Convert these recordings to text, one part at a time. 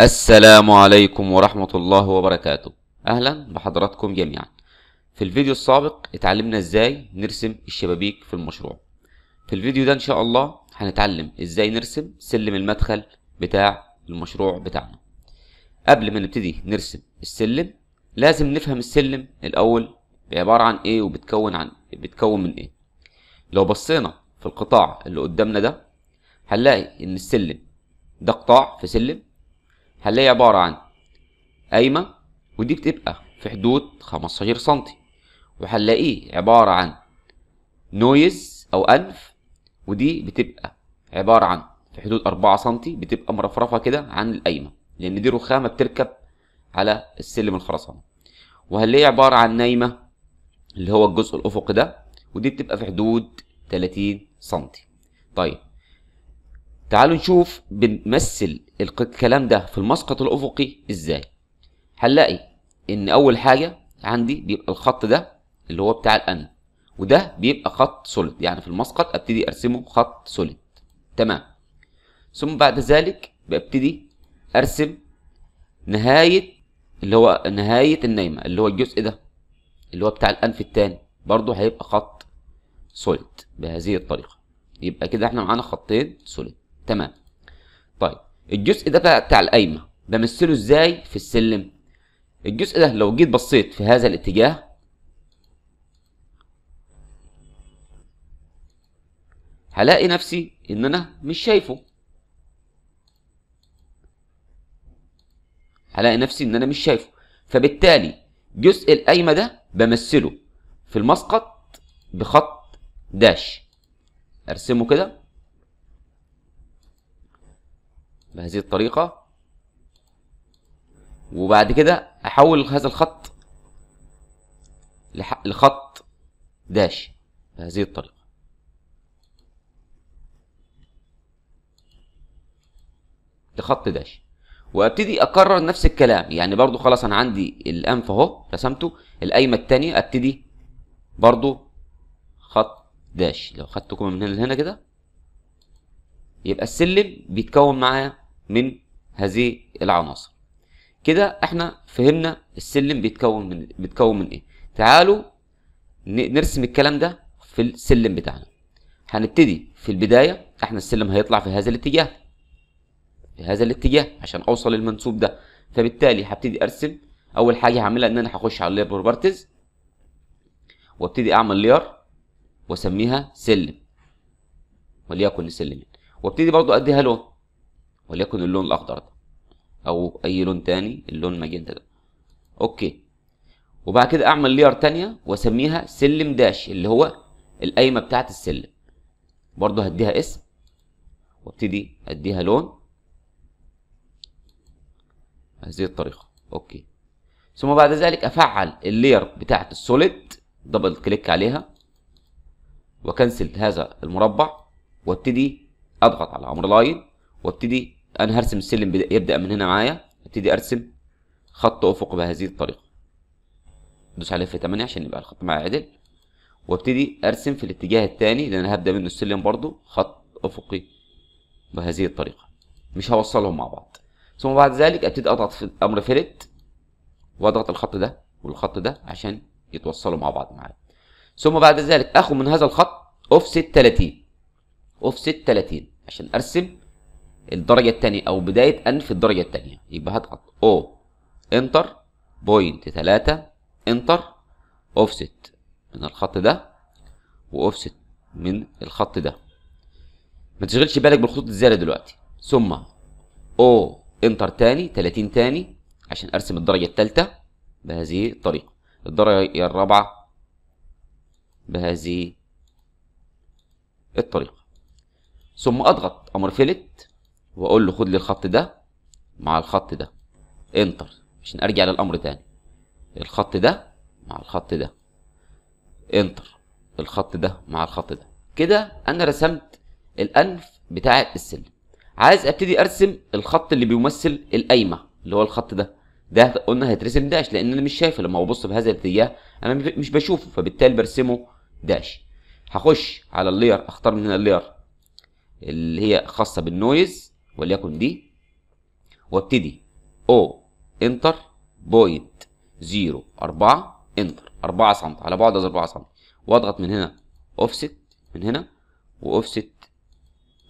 السلام عليكم ورحمة الله وبركاته أهلا بحضراتكم جميعا في الفيديو السابق اتعلمنا ازاي نرسم الشبابيك في المشروع في الفيديو ده ان شاء الله هنتعلم ازاي نرسم سلم المدخل بتاع المشروع بتاعنا قبل ما نبتدي نرسم السلم لازم نفهم السلم الأول عبارة عن ايه وبتكون عن بتكون من ايه لو بصينا في القطاع اللي قدامنا ده هنلاقي ان السلم ده قطاع في سلم هنلاقي عبارة عن قايمة ودي بتبقى في حدود 15 سنتي وهنلاقيه عبارة عن نويز أو أنف ودي بتبقى عبارة عن في حدود 4 سنتي بتبقى مرفرفة كده عن القايمة لأن دي رخامة بتركب على السلم الخرسانة وهنلاقي عبارة عن نايمة اللي هو الجزء الأفقي ده ودي بتبقى في حدود 30 سنتي طيب تعالوا نشوف بنمثل الكلام ده في المسقط الأفقي إزاي هنلاقي إن أول حاجة عندي بيبقى الخط ده اللي هو بتاع الان وده بيبقى خط سوليد يعني في المسقط أبتدي أرسمه خط سوليد تمام ثم بعد ذلك ببتدي أرسم نهاية اللي هو نهاية النايمة اللي هو الجزء ده اللي هو بتاع الأنف التاني برضه هيبقى خط سوليد بهذه الطريقة يبقى كده احنا معانا خطين سوليد تمام طيب الجزء ده بقى بتاع القايمه بمثله ازاي في السلم الجزء ده لو جيت بصيت في هذا الاتجاه هلاقي نفسي ان انا مش شايفه هلاقي نفسي ان انا مش شايفه فبالتالي جزء القايمه ده بمثله في المسقط بخط داش ارسمه كده بهذه الطريقة وبعد كده احول هذا الخط لخط داش بهذه الطريقة لخط داش وابتدي اكرر نفس الكلام يعني برضو خلاص انا عندي الانف اهو رسمته القايمه الثانيه ابتدي برضو خط داش لو خدتكم من هنا لهنا كده يبقى السلم بيتكون معايا من هذه العناصر كده احنا فهمنا السلم بيتكون من بيتكون من ايه تعالوا نرسم الكلام ده في السلم بتاعنا هنبتدي في البدايه احنا السلم هيطلع في هذا الاتجاه في هذا الاتجاه عشان اوصل للمنسوب ده فبالتالي هبتدي ارسم اول حاجه هعملها ان انا هخش على اللير بروبرتيز وابتدي اعمل لير واسميها سلم وليكن سلم وابتدي برضو اديها لون وليكن اللون الاخضر ده او اي لون تاني اللون ماجنتا ده اوكي وبعد كده اعمل لير تانية واسميها سلم داش اللي هو القايمه بتاعه السلم برضه هديها اسم وابتدي اديها لون بهذه الطريقه اوكي ثم بعد ذلك افعل اللير بتاعه السوليد دبل كليك عليها وكنسل هذا المربع وابتدي اضغط على امر لاين وابتدي انا هرسم السلم يبدا من هنا معايا ابتدي ارسم خط افق بهذه الطريقه ادوس على اف 8 عشان يبقى الخط معايا عدل وابتدي ارسم في الاتجاه الثاني لان انا هبدا منه السلم برضو خط افقي بهذه الطريقه مش هوصلهم مع بعض ثم بعد ذلك ابتدي اضغط في امر فلت واضغط الخط ده والخط ده عشان يتوصلوا مع بعض معايا ثم بعد ذلك اخد من هذا الخط اوفست 30 اوفست 30 عشان ارسم الدرجه الثانيه او بدايه انف الدرجه الثانيه يبقى هضغط او انتر بوينت تلاتة انتر اوفست من الخط ده واوفست من الخط ده ما تشغلش بالك بالخطوط الزياده دلوقتي ثم او انتر تاني 30 تاني عشان ارسم الدرجه الثالثه بهذه الطريقه الدرجه الرابعه بهذه الطريقه ثم اضغط امر فيلت واقول له خد لي الخط ده مع الخط ده انتر عشان ارجع للامر تاني الخط ده مع الخط ده انتر الخط ده مع الخط ده كده انا رسمت الانف بتاع السلم عايز ابتدي ارسم الخط اللي بيمثل القايمه اللي هو الخط ده ده قلنا هيترسم داش لان انا مش شايفه لما ببص بهذا الاتجاه انا مش بشوفه فبالتالي برسمه داش هخش على اللير اختار من هنا اللير اللي هي خاصه بالنويز وليكن دي وابتدي او انتر بوينت زيرو أربعة انتر أربعة سم على بعد أربعة سم واضغط من هنا اوفست من هنا واوفست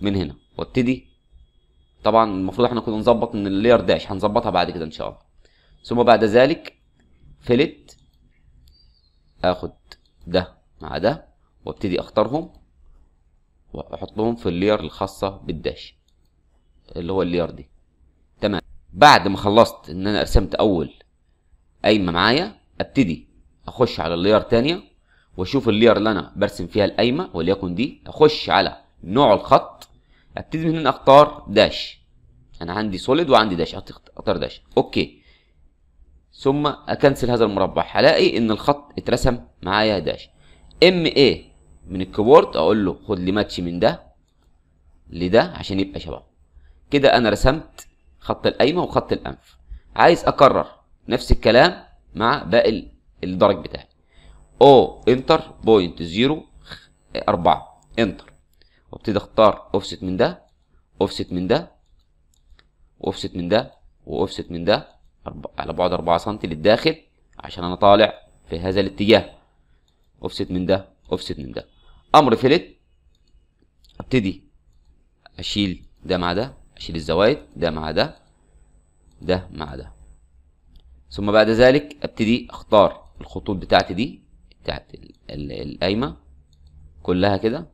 من هنا وابتدي طبعا المفروض احنا كنا نظبط ان اللاير داش هنظبطها بعد كده ان شاء الله ثم بعد ذلك فلت اخد ده مع ده وابتدي اختارهم واحطهم في اللاير الخاصه بالداش اللي هو اللير دي تمام بعد ما خلصت ان انا رسمت اول قايمه معايا ابتدي اخش على اللير تانية واشوف اللير اللي انا برسم فيها القايمه وليكن دي اخش على نوع الخط ابتدي من هنا اختار داش انا عندي سوليد وعندي داش اختار داش اوكي ثم اكنسل هذا المربع هلاقي ان الخط اترسم معايا داش ام ايه من الكيبورد اقول له خد لي ماتش من ده لده عشان يبقى شبه كده انا رسمت خط القايمه وخط الانف عايز اكرر نفس الكلام مع باقي الدرج بتاعي او انتر بوينت زيرو أربعة انتر وابتدي اختار اوفست من ده اوفست من ده واوفست من ده واوفست من ده على بعد 4 سم للداخل عشان انا طالع في هذا الاتجاه اوفست من ده اوفست من ده امر فلت ابتدي اشيل ده مع ده أشيل الزوايد ده مع ده ده مع ده ثم بعد ذلك أبتدي أختار الخطوط بتاعتي دي بتاعت القايمة كلها كده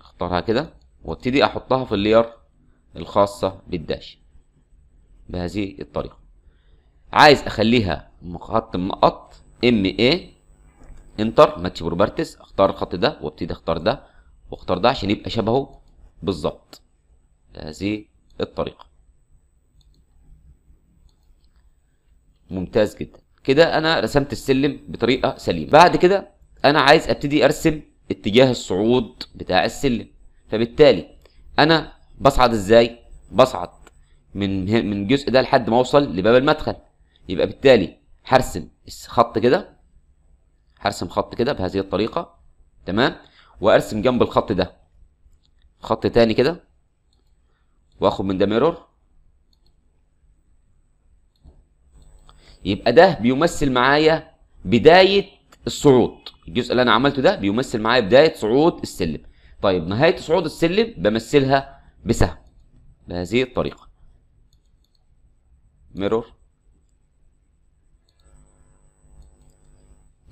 أختارها كده وابتدي أحطها في اللير الخاصة بالداش بهذه الطريقة عايز أخليها خط مقط ام اي انتر ماتش بروبرتس اختار الخط ده وابتدي اختار ده واختار ده عشان يبقى شبهه بالظبط بهذه الطريقة ممتاز جدا كده انا رسمت السلم بطريقة سليمة بعد كده انا عايز ابتدي ارسم اتجاه الصعود بتاع السلم فبالتالي انا بصعد ازاي بصعد من من الجزء ده لحد ما اوصل لباب المدخل يبقى بالتالي هرسم خط كده هرسم خط كده بهذه الطريقه تمام وارسم جنب الخط ده خط تاني كده واخد من ده ميرور يبقى ده بيمثل معايا بدايه الصعود الجزء اللي انا عملته ده بيمثل معايا بدايه صعود السلم طيب نهايه صعود السلم بمثلها بسهم بهذه الطريقه ميرور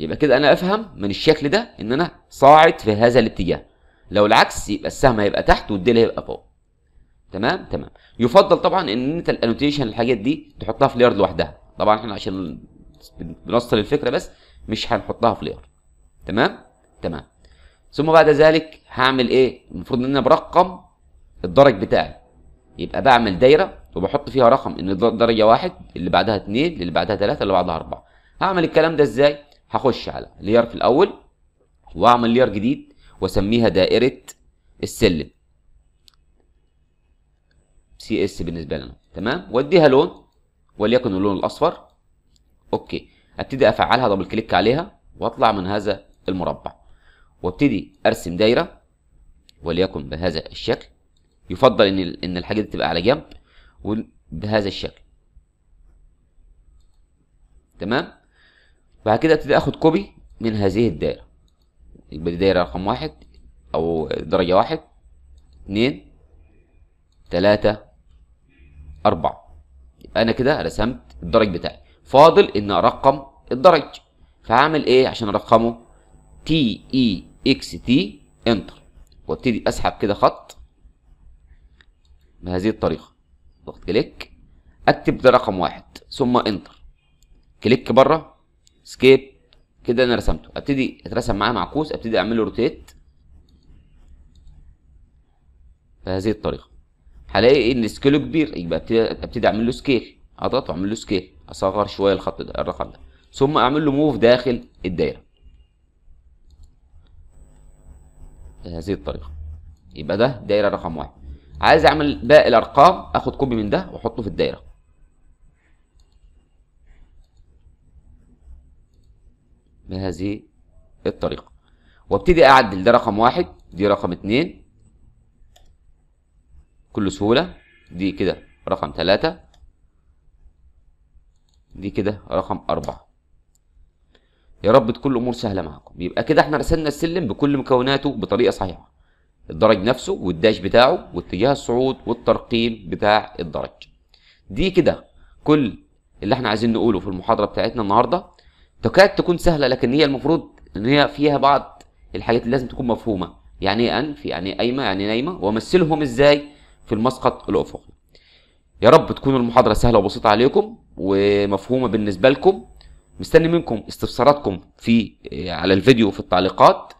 يبقى كده انا افهم من الشكل ده ان انا صاعد في هذا الاتجاه لو العكس يبقى السهم هيبقى تحت والديل هيبقى فوق تمام تمام يفضل طبعا ان انت الانوتيشن الحاجات دي تحطها في لير لوحدها طبعا احنا عشان بنوصل الفكره بس مش هنحطها في لير تمام تمام ثم بعد ذلك هعمل ايه المفروض ان انا برقم الدرج بتاعي يبقى بعمل دايره وبحط فيها رقم ان درجه واحد اللي بعدها اثنين اللي بعدها ثلاثه اللي بعدها اربعه هعمل الكلام ده ازاي هخش على لير في الاول واعمل لير جديد واسميها دائره السلم سي اس بالنسبه لنا تمام واديها لون وليكن اللون الاصفر اوكي ابتدي افعلها دبل كليك عليها واطلع من هذا المربع وابتدي ارسم دايره وليكن بهذا الشكل يفضل ان ان الحاجه دي تبقى على جنب بهذا الشكل تمام بعد كده ابتدي اخد كوبي من هذه الدايره يبقى دي دايره رقم واحد او درجه واحد اتنين تلاته اربعه انا كده رسمت الدرج بتاعي فاضل ان ارقم الدرج فهعمل ايه عشان ارقمه تي اي اكس تي انتر وابتدي اسحب كده خط بهذه الطريقه ضغط كليك اكتب ده رقم واحد ثم انتر كليك بره سكيب كده انا رسمته ابتدي اترسم معاه معكوس ابتدي اعمل له روتيت بهذه الطريقه هلاقي ان سكيله كبير يبقى ابتدي ابتدي اعمل له سكيل اضغط واعمل له سكيل اصغر شويه الخط ده الرقم ده ثم اعمل له موف داخل الدايره بهذه الطريقه يبقى ده دايره رقم واحد عايز اعمل باقي الارقام اخد كوبي من ده واحطه في الدايره بهذه الطريقة وابتدي أعدل ده رقم واحد دي رقم اتنين بكل سهولة دي كده رقم ثلاثة دي كده رقم أربعة يا رب تكون الأمور سهلة معاكم يبقى كده احنا رسمنا السلم بكل مكوناته بطريقة صحيحة الدرج نفسه والداش بتاعه واتجاه الصعود والترقيم بتاع الدرج دي كده كل اللي احنا عايزين نقوله في المحاضرة بتاعتنا النهاردة تكاد تكون سهله لكن هي المفروض ان هي فيها بعض الحاجات اللي لازم تكون مفهومه يعني ايه انف يعني ايه قايمه يعني نايمه وامثلهم ازاي في المسقط الافقي يا رب تكون المحاضره سهله وبسيطه عليكم ومفهومه بالنسبه لكم مستني منكم استفساراتكم في آه، على الفيديو في التعليقات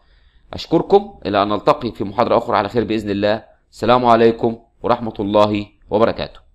اشكركم الى ان نلتقي في محاضره اخرى على خير باذن الله السلام عليكم ورحمه الله وبركاته